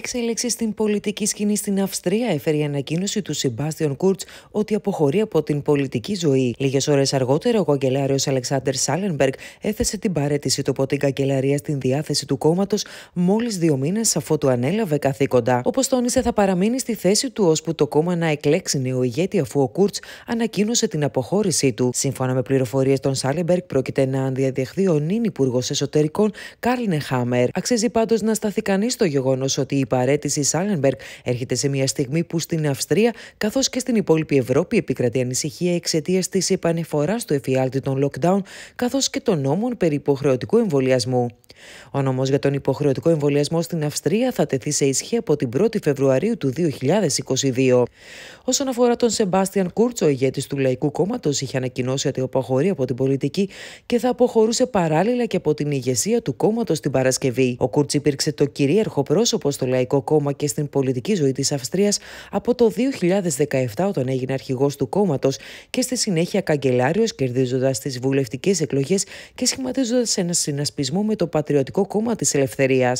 Εξέλιξη στην πολιτική σκηνή στην Αυστρία έφερε η ανακοίνωση του Σεμπάστιον Κούρτ ότι αποχωρεί από την πολιτική ζωή. Λίγες ώρες αργότερα, ο καγκελάριος Αλεξάνδρ Σάλενμπεργκ έθεσε την παρέτηση του από την καγκελαρία στην διάθεση του κόμματος μόλις δύο μήνες αφού του ανέλαβε καθήκοντα. Όπως τόνισε, θα παραμείνει στη θέση του ώσπου το κόμμα να εκλέξει νέο ηγέτη, αφού ο Κούρτ ανακοίνωσε την αποχώρησή του. Σύμφωνα με πληροφορίες των Σάλενμπεργκ, πρόκειται να διαδεχθεί ο νυν Υπουργός Εσωτερικών Κάρλινε Χάμερ. Αξίζει πάντως να σταθεί κανείς στο γεγονός ότι η παρέτηση Σάλενμπεργκ έρχεται σε μια στιγμή που στην Αυστρία καθώς και στην υπόλοιπη Ευρώπη επικρατεί ανησυχία εξαιτίας της επανεφοράς του εφιάλτη των lockdown καθώς και των νόμων περί υποχρεωτικού εμβολιασμού. Ο νόμος για τον υποχρεωτικό εμβολιασμό στην Αυστρία θα τεθεί σε ισχύ από την 1η Φεβρουαρίου του 2022. Όσον αφορά τον Σεμπάστιαν Κούρτσο, ο ηγέτης του Λαϊκού Κόμματος είχε ανακοινώσει ότι αποχωρεί από την πολιτική και θα αποχωρούσε παράλληλα και από την ηγεσία του κόμματος την Παρασκευή. Ο Κούρτ υπήρξε το κυρίαρχο πρόσωπο στο Λαϊκό Λαϊκό Κόμμα και στην πολιτική ζωή της Αυστρίας από το 2017 όταν έγινε αρχηγός του κόμματος και στη συνέχεια καγκελάριος κερδίζοντας τις βουλευτικές εκλογές και σχηματίζοντας ένα συνασπισμό με το Πατριωτικό Κόμμα της Ελευθερίας.